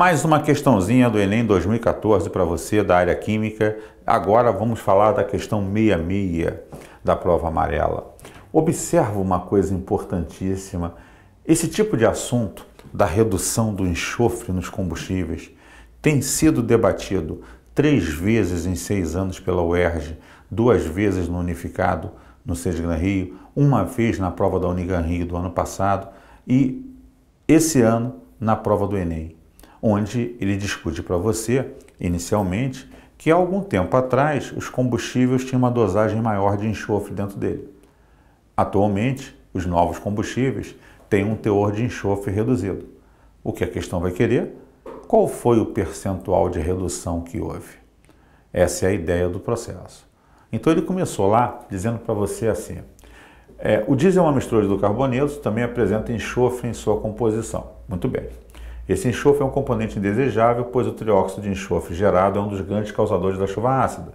Mais uma questãozinha do Enem 2014 para você da área química. Agora vamos falar da questão 66 da prova amarela. Observa uma coisa importantíssima. Esse tipo de assunto da redução do enxofre nos combustíveis tem sido debatido três vezes em seis anos pela UERJ, duas vezes no Unificado, no Sesgran Rio, uma vez na prova da Unigan Rio do ano passado e esse ano na prova do Enem onde ele discute para você, inicialmente, que há algum tempo atrás os combustíveis tinham uma dosagem maior de enxofre dentro dele. Atualmente, os novos combustíveis têm um teor de enxofre reduzido. O que a questão vai querer? Qual foi o percentual de redução que houve? Essa é a ideia do processo. Então ele começou lá dizendo para você assim: é, o diesel é amistoso do carboneto também apresenta enxofre em sua composição. Muito bem. Esse enxofre é um componente indesejável, pois o trióxido de enxofre gerado é um dos grandes causadores da chuva ácida.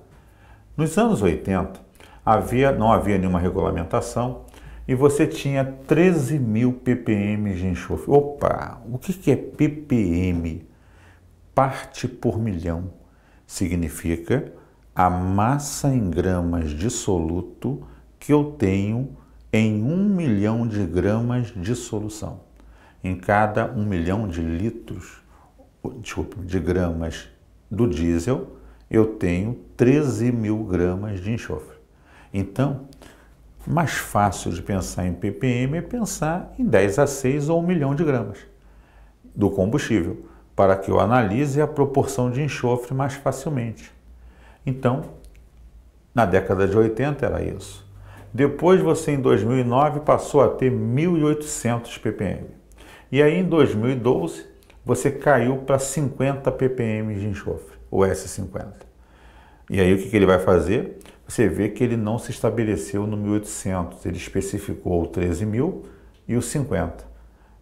Nos anos 80, havia, não havia nenhuma regulamentação e você tinha 13 mil ppm de enxofre. Opa, o que é ppm? Parte por milhão. Significa a massa em gramas de soluto que eu tenho em um milhão de gramas de solução em cada um milhão de litros, de gramas do diesel, eu tenho 13 mil gramas de enxofre. Então, mais fácil de pensar em ppm é pensar em 10 a 6 ou 1 milhão de gramas do combustível, para que eu analise a proporção de enxofre mais facilmente. Então, na década de 80 era isso. Depois você, em 2009, passou a ter 1.800 ppm. E aí em 2012 você caiu para 50 ppm de enxofre, o S50. E aí o que, que ele vai fazer? Você vê que ele não se estabeleceu no 1800, ele especificou o 13.000 e o 50.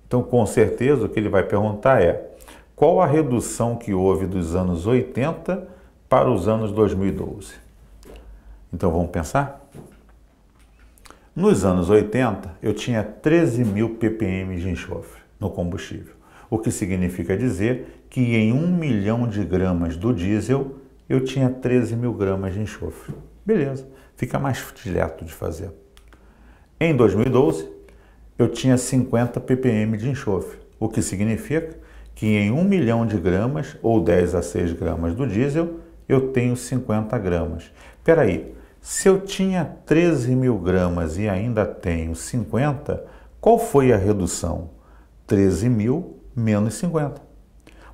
Então, com certeza, o que ele vai perguntar é qual a redução que houve dos anos 80 para os anos 2012? Então, vamos pensar? Nos anos 80, eu tinha 13.000 ppm de enxofre no combustível. O que significa dizer que em um milhão de gramas do diesel eu tinha 13 mil gramas de enxofre. Beleza, fica mais direto de fazer. Em 2012, eu tinha 50 ppm de enxofre, o que significa que em um milhão de gramas ou 10 a 6 gramas do diesel eu tenho 50 gramas. Peraí, se eu tinha 13 mil gramas e ainda tenho 50, qual foi a redução? 13 mil menos 50.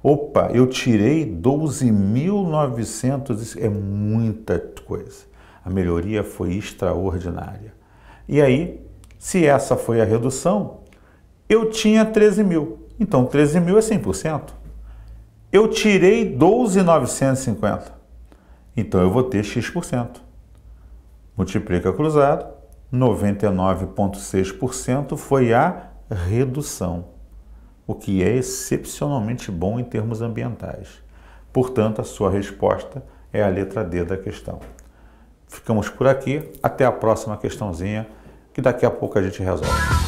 Opa, eu tirei 12.900, é muita coisa. A melhoria foi extraordinária. E aí, se essa foi a redução, eu tinha 13 mil. Então, 13 mil é 100%. Eu tirei 12.950. Então, eu vou ter X%. Multiplica cruzado, 99,6% foi a redução o que é excepcionalmente bom em termos ambientais. Portanto, a sua resposta é a letra D da questão. Ficamos por aqui, até a próxima questãozinha, que daqui a pouco a gente resolve.